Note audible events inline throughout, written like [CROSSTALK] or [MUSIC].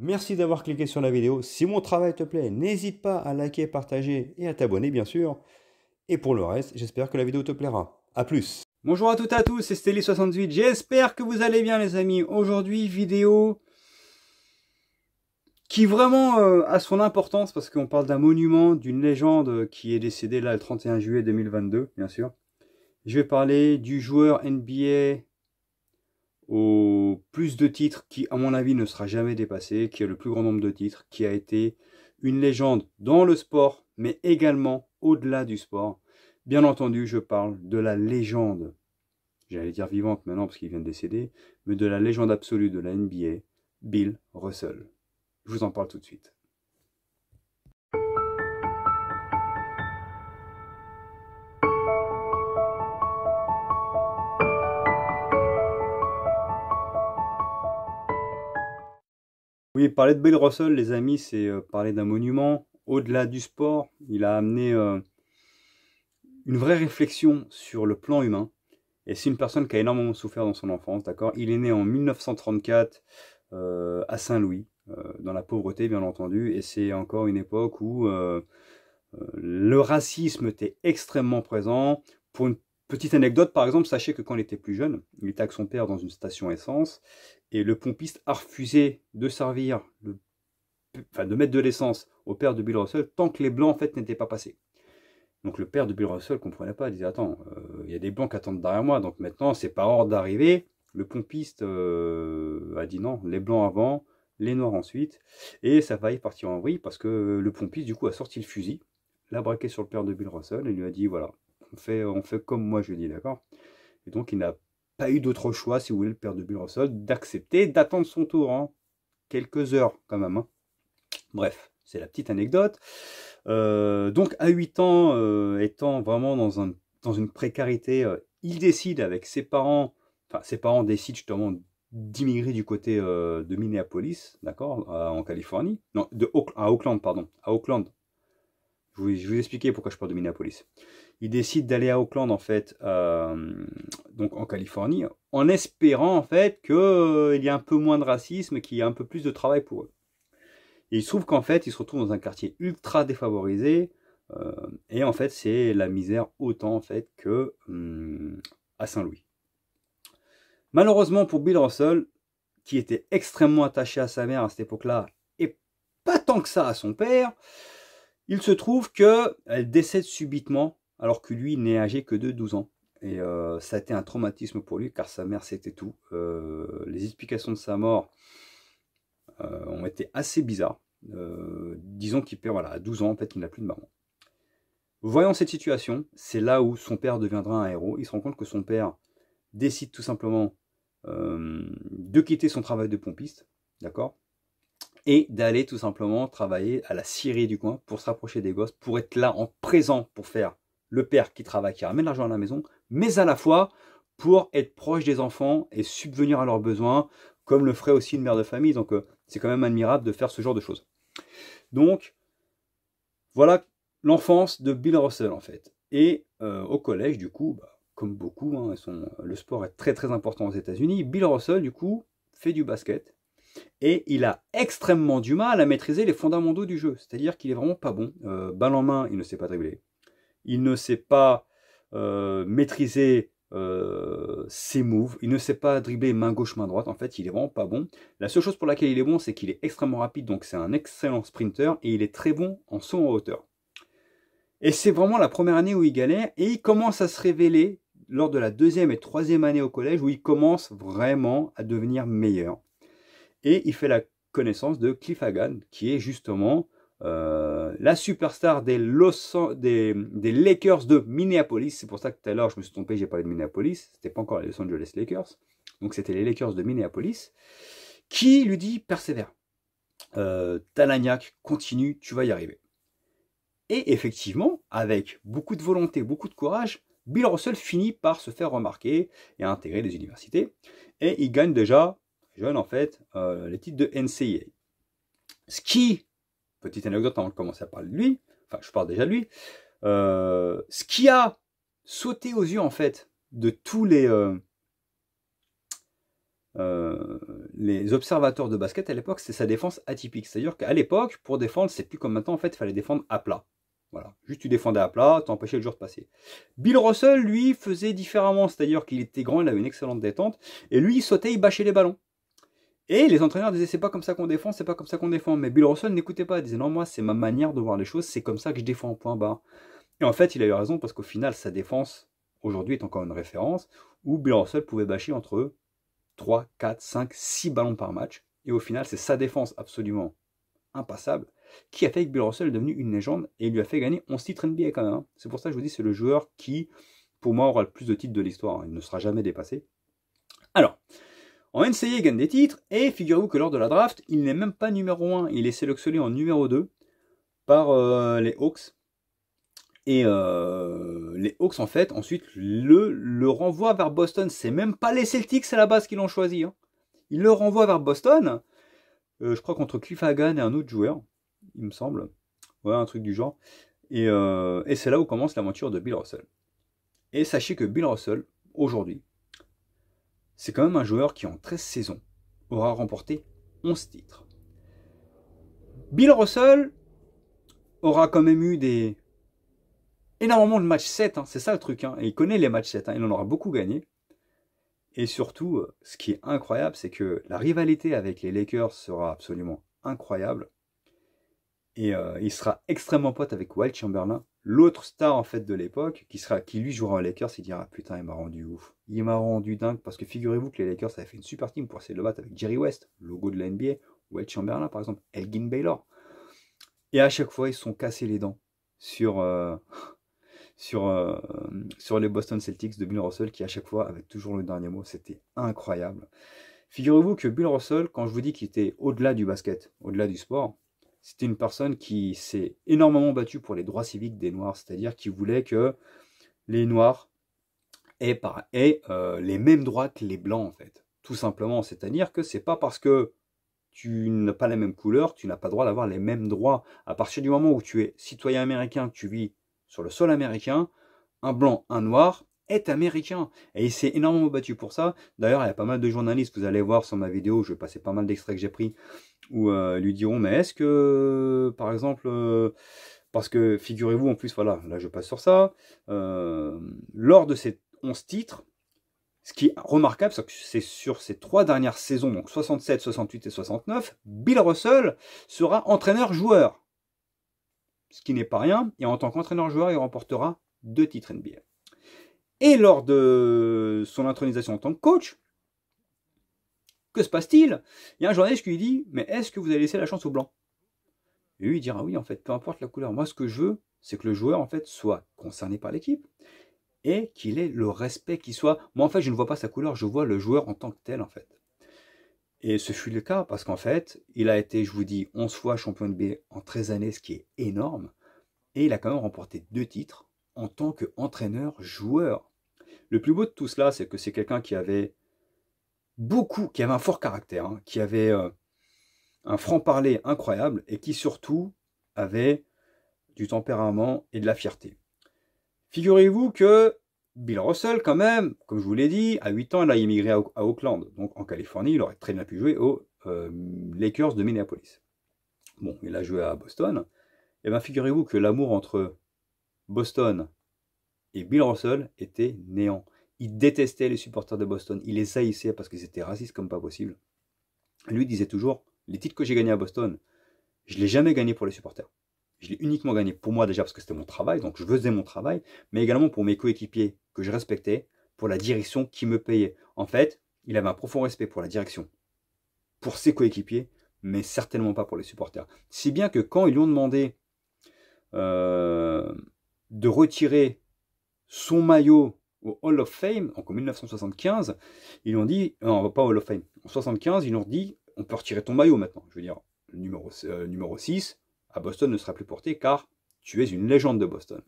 Merci d'avoir cliqué sur la vidéo. Si mon travail te plaît, n'hésite pas à liker, partager et à t'abonner bien sûr. Et pour le reste, j'espère que la vidéo te plaira. A plus Bonjour à toutes et à tous, c'est Stelly68. J'espère que vous allez bien les amis. Aujourd'hui, vidéo qui vraiment euh, a son importance parce qu'on parle d'un monument, d'une légende qui est décédée là le 31 juillet 2022, bien sûr. Je vais parler du joueur NBA au plus de titres qui, à mon avis, ne sera jamais dépassé, qui a le plus grand nombre de titres, qui a été une légende dans le sport, mais également au-delà du sport. Bien entendu, je parle de la légende, j'allais dire vivante maintenant parce qu'il vient de décéder, mais de la légende absolue de la NBA, Bill Russell. Je vous en parle tout de suite. Oui, parler de Bill Russell, les amis, c'est euh, parler d'un monument au-delà du sport. Il a amené euh, une vraie réflexion sur le plan humain. Et c'est une personne qui a énormément souffert dans son enfance, d'accord Il est né en 1934 euh, à Saint-Louis, dans la pauvreté, bien entendu. Et c'est encore une époque où le racisme était extrêmement présent. Pour une Petite anecdote, par exemple, sachez que quand il était plus jeune, il était avec son père dans une station essence et le pompiste a refusé de servir, le, enfin de mettre de l'essence au père de Bill Russell tant que les blancs en fait n'étaient pas passés. Donc le père de Bill Russell comprenait pas, il disait attends, euh, il y a des blancs qui attendent derrière moi, donc maintenant c'est pas hors d'arriver. Le pompiste euh, a dit non, les blancs avant, les noirs ensuite, et ça va y partir en vrille parce que le pompiste du coup a sorti le fusil, l'a braqué sur le père de Bill Russell et lui a dit voilà, on fait, comme moi je dis, d'accord Et donc il n'a pas eu d'autre choix, si vous voulez, le père de Bill Russell, d'accepter, d'attendre son tour hein. quelques heures quand même. Hein. Bref, c'est la petite anecdote. Euh, donc à 8 ans, euh, étant vraiment dans, un, dans une précarité, euh, il décide avec ses parents, enfin ses parents décident justement d'immigrer du côté de Minneapolis, d'accord, en Californie, non, à Auckland, pardon, à Auckland, je vais vous expliquer pourquoi je parle de Minneapolis. Il décide d'aller à Oakland, en fait, euh, donc en Californie, en espérant, en fait, qu'il euh, y ait un peu moins de racisme, qu'il y ait un peu plus de travail pour eux. il se trouve qu'en fait, il se retrouve dans un quartier ultra défavorisé, euh, et en fait, c'est la misère autant, en fait, que hmm, à Saint-Louis. Malheureusement pour Bill Russell, qui était extrêmement attaché à sa mère à cette époque-là, et pas tant que ça à son père, il se trouve qu'elle décède subitement alors que lui n'est âgé que de 12 ans. Et euh, ça a été un traumatisme pour lui car sa mère c'était tout. Euh, les explications de sa mort euh, ont été assez bizarres. disons qu'il perd voilà, à 12 ans en fait il n'a plus de maman. Voyant cette situation, c'est là où son père deviendra un héros. Il se rend compte que son père décide tout simplement de quitter son travail de pompiste, d'accord, et d'aller tout simplement travailler à la scierie du coin pour se rapprocher des gosses, pour être là en présent pour faire le père qui travaille, qui ramène l'argent à la maison, mais à la fois pour être proche des enfants et subvenir à leurs besoins, comme le ferait aussi une mère de famille. Donc euh, c'est quand même admirable de faire ce genre de choses. Donc voilà l'enfance de Bill Russell en fait. Et euh, au collège, du coup, bah, comme beaucoup, hein, euh, le sport est très très important aux États-Unis. Bill Russell, du coup, fait du basket et il a extrêmement du mal à maîtriser les fondamentaux du jeu. C'est-à-dire qu'il est vraiment pas bon. Euh, Ball en main, il ne sait pas dribbler. Il ne sait pas euh, maîtriser euh, ses moves. Il ne sait pas dribbler main gauche, main droite. En fait, il est vraiment pas bon. La seule chose pour laquelle il est bon, c'est qu'il est extrêmement rapide. Donc, c'est un excellent sprinter et il est très bon en saut en hauteur. Et c'est vraiment la première année où il galère et il commence à se révéler lors de la deuxième et troisième année au collège où il commence vraiment à devenir meilleur. Et il fait la connaissance de Cliff Hagan, qui est justement euh, la superstar des, Lakers de Minneapolis. C'est pour ça que tout à l'heure, je me suis trompé, j'ai parlé de Minneapolis. C'était pas encore les Los Angeles Lakers. Donc c'était les Lakers de Minneapolis. Qui lui dit persévère. Euh, continue, tu vas y arriver. Et effectivement, avec beaucoup de volonté, beaucoup de courage, Bill Russell finit par se faire remarquer et intégrer des universités. Et il gagne déjà Jeune en fait euh, les titres de NCAA. Ce qui, petite anecdote avant de commencer à parler de lui, enfin je parle déjà de lui, euh, ce qui a sauté aux yeux en fait de tous les, euh, les observateurs de basket à l'époque, c'est sa défense atypique. C'est-à-dire qu'à l'époque, pour défendre, c'est plus comme maintenant, en fait, il fallait défendre à plat. Voilà, juste tu défendais à plat, t'empêchais le joueur de passer. Bill Russell, lui, faisait différemment, c'est-à-dire qu'il était grand, il avait une excellente détente, et lui, il sautait, il bâchait les ballons. Et les entraîneurs disaient c'est pas comme ça qu'on défend, c'est pas comme ça qu'on défend. Mais Bill Russell n'écoutait pas, il disait non moi c'est ma manière de voir les choses, c'est comme ça que je défends en point bas. Et en fait il a eu raison parce qu'au final sa défense aujourd'hui est encore une référence où Bill Russell pouvait bâcher entre 3, 4, 5, 6 ballons par match. Et au final c'est sa défense absolument impassable qui a fait que Bill Russell est devenu une légende et lui a fait gagner 11 titres NBA quand même. Hein. C'est pour ça que je vous dis c'est le joueur qui pour moi aura le plus de titres de l'histoire. Hein. Il ne sera jamais dépassé. Alors, en NCA, gagne des titres et figurez-vous que lors de la draft, il n'est même pas numéro 1, il est sélectionné en numéro 2 par euh, les Hawks. Et euh, les Hawks, en fait, ensuite le, le renvoient vers Boston. C'est même pas les Celtics à la base qui l'ont choisi. Hein. Ils le renvoient vers Boston, euh, je crois contre Cliff Hagan et un autre joueur, il me semble. Ouais, un truc du genre. Et, et c'est là où commence l'aventure de Bill Russell. Et sachez que Bill Russell, aujourd'hui, c'est quand même un joueur qui, en 13 saisons, aura remporté 11 titres. Bill Russell aura quand même eu des énormément de matchs 7, hein, c'est ça le truc. Hein, il connaît les matchs 7, hein, il en aura beaucoup gagné. Et surtout, euh, ce qui est incroyable, c'est que la rivalité avec les Lakers sera absolument incroyable. Et euh, il sera extrêmement pote avec Wild Chamberlain, l'autre star en fait de l'époque, qui sera qui lui jouera aux Lakers, il dira putain il m'a rendu ouf, il m'a rendu dingue parce que figurez-vous que les Lakers avaient fait une super team pour essayer de le battre avec Jerry West, logo de la NBA, Wild Chamberlain par exemple, Elgin Baylor. Et à chaque fois ils sont cassés les dents sur euh, [LAUGHS] sur euh, sur les Boston Celtics de Bill Russell qui à chaque fois avait toujours le dernier mot, c'était incroyable. Figurez-vous que Bill Russell, quand je vous dis qu'il était au-delà du basket, au-delà du sport, c'était une personne qui s'est énormément battue pour les droits civiques des Noirs, c'est-à-dire qui voulait que les Noirs aient, par, aient euh, les mêmes droits que les Blancs, en fait. Tout simplement, c'est-à-dire que c'est pas parce que tu n'as pas la même couleur, tu n'as pas le droit d'avoir les mêmes droits. À partir du moment où tu es citoyen américain, que tu vis sur le sol américain, un blanc, un noir est américain. Et il s'est énormément battu pour ça. D'ailleurs, il y a pas mal de journalistes, vous allez voir sur ma vidéo, je vais passer pas mal d'extraits que j'ai pris, où euh, lui diront mais est-ce que par exemple euh, parce que figurez-vous en plus voilà là je passe sur ça euh, lors de ces 11 titres ce qui est remarquable c'est sur ces trois dernières saisons donc 67 68 et 69 Bill Russell sera entraîneur joueur ce qui n'est pas rien et en tant qu'entraîneur joueur il remportera deux titres NBA et lors de son intronisation en tant que coach que se passe-t-il Il y a un journaliste qui lui dit Mais est-ce que vous avez laissé la chance au blanc Et lui, il dira Oui, en fait, peu importe la couleur. Moi, ce que je veux, c'est que le joueur, en fait, soit concerné par l'équipe et qu'il ait le respect qu'il soit. Moi, en fait, je ne vois pas sa couleur, je vois le joueur en tant que tel, en fait. Et ce fut le cas parce qu'en fait, il a été, je vous dis, 11 fois champion de B en 13 années, ce qui est énorme. Et il a quand même remporté deux titres en tant qu'entraîneur-joueur. Le plus beau de tout cela, c'est que c'est quelqu'un qui avait beaucoup, qui avait un fort caractère, hein, qui avait euh, un franc-parler incroyable et qui surtout avait du tempérament et de la fierté. Figurez-vous que Bill Russell, quand même, comme je vous l'ai dit, à 8 ans, il a immigré à, Oakland, Auckland. Donc en Californie, il aurait très bien pu jouer aux euh, Lakers de Minneapolis. Bon, il a joué à Boston. Et eh bien figurez-vous que l'amour entre Boston et Bill Russell était néant il détestait les supporters de Boston, il les haïssait parce qu'ils étaient racistes comme pas possible. Lui disait toujours, les titres que j'ai gagnés à Boston, je ne l'ai jamais gagné pour les supporters. Je l'ai uniquement gagné pour moi déjà parce que c'était mon travail, donc je faisais mon travail, mais également pour mes coéquipiers que je respectais, pour la direction qui me payait. En fait, il avait un profond respect pour la direction, pour ses coéquipiers, mais certainement pas pour les supporters. Si bien que quand ils lui ont demandé euh, de retirer son maillot au Hall of Fame, en 1975, ils ont dit, non, pas au Hall of Fame, en 75, ils ont dit, on peut retirer ton maillot maintenant. Je veux dire, le numéro, euh, numéro 6 à Boston ne sera plus porté car tu es une légende de Boston.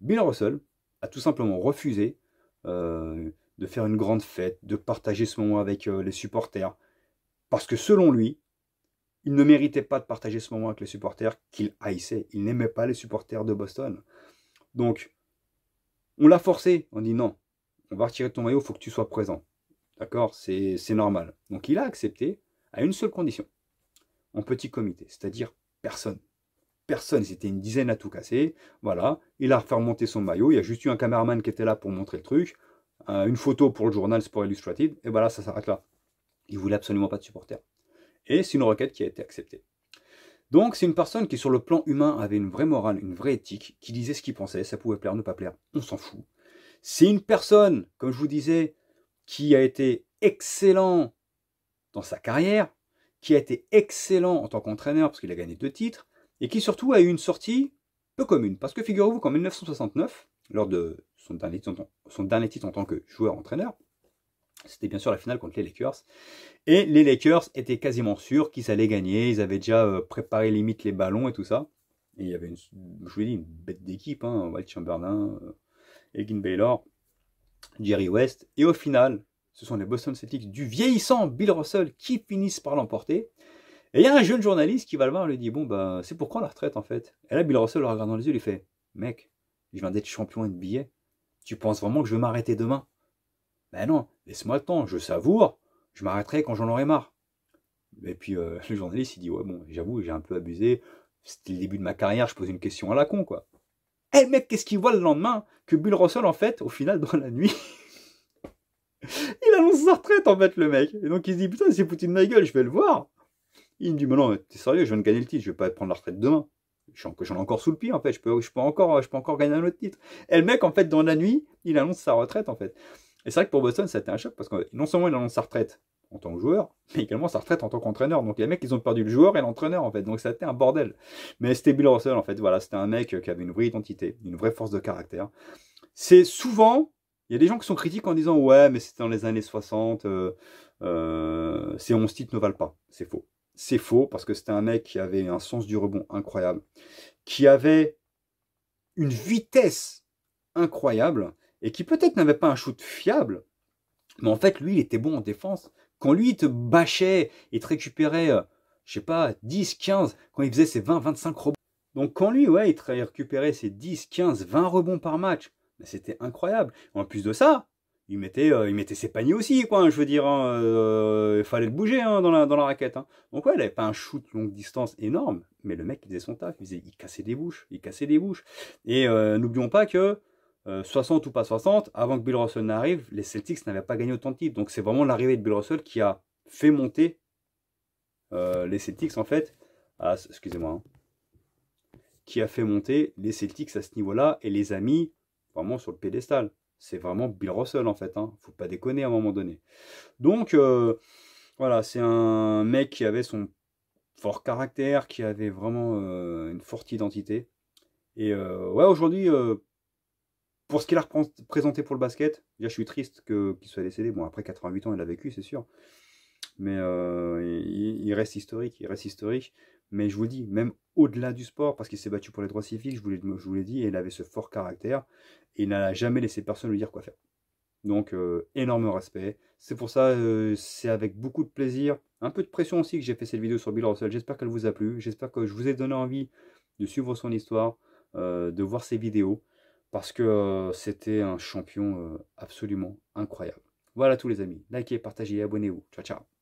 Bill Russell a tout simplement refusé euh, de faire une grande fête, de partager ce moment avec euh, les supporters, parce que selon lui, il ne méritait pas de partager ce moment avec les supporters qu'il haïssait. Il n'aimait pas les supporters de Boston. Donc, on l'a forcé, on dit non, on va retirer ton maillot, il faut que tu sois présent. D'accord C'est normal. Donc il a accepté à une seule condition, en petit comité, c'est-à-dire personne. Personne, c'était une dizaine à tout casser. Voilà, il a refait remonter son maillot, il y a juste eu un caméraman qui était là pour montrer le truc, euh, une photo pour le journal Sport Illustrated, et voilà, ça s'arrête là. Il voulait absolument pas de supporters. Et c'est une requête qui a été acceptée. Donc c'est une personne qui sur le plan humain avait une vraie morale, une vraie éthique, qui disait ce qu'il pensait, ça pouvait plaire, ne pas plaire, on s'en fout. C'est une personne, comme je vous disais, qui a été excellent dans sa carrière, qui a été excellent en tant qu'entraîneur parce qu'il a gagné deux titres, et qui surtout a eu une sortie peu commune. Parce que figurez-vous qu'en 1969, lors de son dernier, titre, son dernier titre en tant que joueur-entraîneur, c'était bien sûr la finale contre les Lakers. Et les Lakers étaient quasiment sûrs qu'ils allaient gagner. Ils avaient déjà euh, préparé limite les ballons et tout ça. Et il y avait, une, je vous dis, une bête d'équipe. Hein. Wild Chamberlain, Elgin euh, Baylor, Jerry West. Et au final, ce sont les Boston Celtics du vieillissant Bill Russell qui finissent par l'emporter. Et il y a un jeune journaliste qui va le voir et lui dit Bon, bah, c'est pourquoi la retraite en fait Et là, Bill Russell le regarde dans les yeux, il fait Mec, je viens d'être champion NBA. Tu penses vraiment que je vais m'arrêter demain ben non, laisse-moi le temps, je savoure, je m'arrêterai quand j'en aurai marre. Et puis euh, [LAUGHS] le journaliste, il dit, ouais, bon, j'avoue, j'ai un peu abusé, c'était le début de ma carrière, je pose une question à la con, quoi. Eh hey, mec, qu'est-ce qu'il voit le lendemain Que Bill Russell, en fait, au final, dans la nuit, [LAUGHS] il annonce sa retraite, en fait, le mec. Et donc il se dit, putain, c'est Poutine foutu de ma gueule, je vais le voir. Il me dit, mais non, t'es sérieux, je viens de gagner le titre, je vais pas prendre la retraite demain. J'en ai encore sous le pied, en fait, je peux, je peux, encore, je peux encore gagner un autre titre. Et le mec, en fait, dans la nuit, il annonce sa retraite, en fait. Et c'est vrai que pour Boston, c'était un choc parce que non seulement il annonce sa retraite en tant que joueur, mais également sa retraite en tant qu'entraîneur. Donc les mecs, ils ont perdu le joueur et l'entraîneur en fait. Donc ça a été un bordel. Mais c'était Bill Russell en fait. Voilà, c'était un mec qui avait une vraie identité, une vraie force de caractère. C'est souvent, il y a des gens qui sont critiques en disant ouais, mais c'était dans les années 60, euh, euh, ces 11 titres ne valent pas. C'est faux. C'est faux parce que c'était un mec qui avait un sens du rebond incroyable, qui avait une vitesse incroyable et qui peut-être n'avait pas un shoot fiable, mais en fait, lui, il était bon en défense. Quand lui, il te bâchait, et te récupérait, euh, je sais pas, 10, 15, quand il faisait ses 20, 25 rebonds. Donc quand lui, ouais, il récupérait ses 10, 15, 20 rebonds par match, c'était incroyable. En plus de ça, il mettait, euh, il mettait ses paniers aussi, quoi. Hein, je veux dire, hein, euh, il fallait le bouger hein, dans, la, dans la raquette. Donc ouais, il n'avait pas un shoot longue distance énorme, mais le mec, il faisait son taf, il, faisait, cassait des bouches, il cassait des bouches. Et n'oublions pas que 60 euh, ou pas 60, avant que Bill Russell n'arrive, les Celtics n'avaient pas gagné autant de titres. Donc c'est vraiment l'arrivée de Bill Russell qui a fait monter euh, les Celtics en fait. Ah, excusez-moi. Hein. qui a fait monter les Celtics à ce niveau-là et les amis vraiment sur le pédestal. C'est vraiment Bill Russell en fait. Hein. Faut pas déconner à un moment donné. Donc euh, voilà, c'est un mec qui avait son fort caractère, qui avait vraiment une forte identité. Et ouais, aujourd'hui pour ce qu'il a représenté pour le basket, déjà je suis triste qu'il soit décédé. Bon, après 88 ans, il a vécu, c'est sûr. Mais euh, il, reste historique, il reste historique. Mais je vous dis, même au-delà du sport, parce qu'il s'est battu pour les droits civiques, je vous l'ai dit, et il avait ce fort caractère, il n'a jamais laissé personne lui dire quoi faire. Donc, euh, énorme respect. C'est pour ça, euh, c'est avec beaucoup de plaisir, un peu de pression aussi que j'ai fait cette vidéo sur Bill Russell. J'espère qu'elle vous a plu. J'espère que je vous ai donné envie de suivre son histoire, de voir ses vidéos parce que euh, c'était un champion euh, absolument incroyable. Voilà tous les amis, likez, partagez, abonnez-vous. Ciao ciao